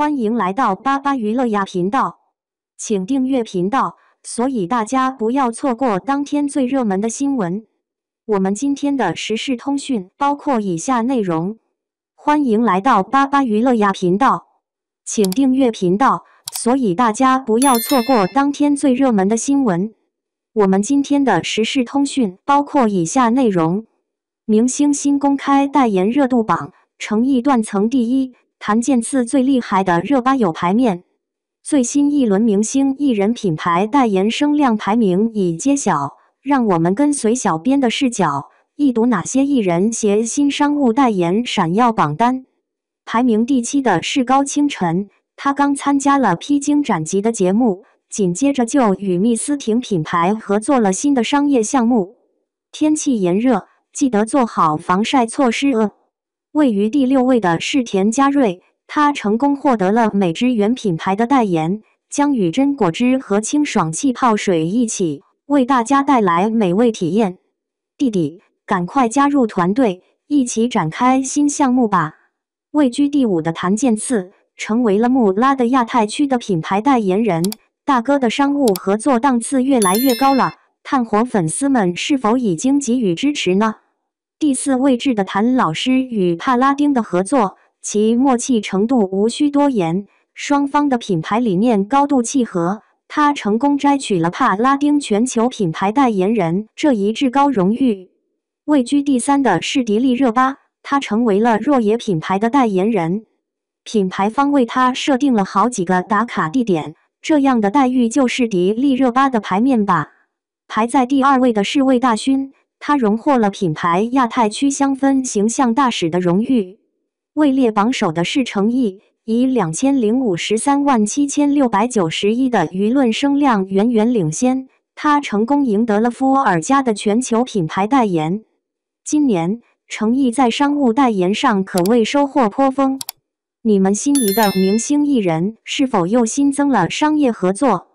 欢迎来到巴巴娱乐呀频道，请订阅频道，所以大家不要错过当天最热门的新闻。我们今天的时事通讯包括以下内容。欢迎来到巴巴娱乐呀频道，请订阅频道，所以大家不要错过当天最热门的新闻。我们今天的时事通讯包括以下内容：明星新公开代言热度榜，诚意断层第一。谭健次最厉害的热巴有牌面。最新一轮明星艺人品牌代言声量排名已揭晓，让我们跟随小编的视角，一睹哪些艺人携新商务代言闪耀榜单。排名第七的是高清晨，他刚参加了《披荆斩棘》的节目，紧接着就与蜜丝婷品牌合作了新的商业项目。天气炎热，记得做好防晒措施哦。位于第六位的是田佳瑞，他成功获得了美汁源品牌的代言，将与真果汁和清爽气泡水一起为大家带来美味体验。弟弟，赶快加入团队，一起展开新项目吧！位居第五的谭健次成为了穆拉的亚太区的品牌代言人，大哥的商务合作档次越来越高了，炭火粉丝们是否已经给予支持呢？第四位置的谭老师与帕拉丁的合作，其默契程度无需多言，双方的品牌理念高度契合。他成功摘取了帕拉丁全球品牌代言人这一至高荣誉。位居第三的是迪丽热巴，她成为了若野品牌的代言人，品牌方为她设定了好几个打卡地点，这样的待遇就是迪丽热巴的牌面吧。排在第二位的是魏大勋。他荣获了品牌亚太区香氛形象大使的荣誉。位列榜首的是成毅，以两千零五十三万七千六百九十一的舆论声量远远领先。他成功赢得了伏尔加的全球品牌代言。今年，成毅在商务代言上可谓收获颇丰。你们心仪的明星艺人是否又新增了商业合作？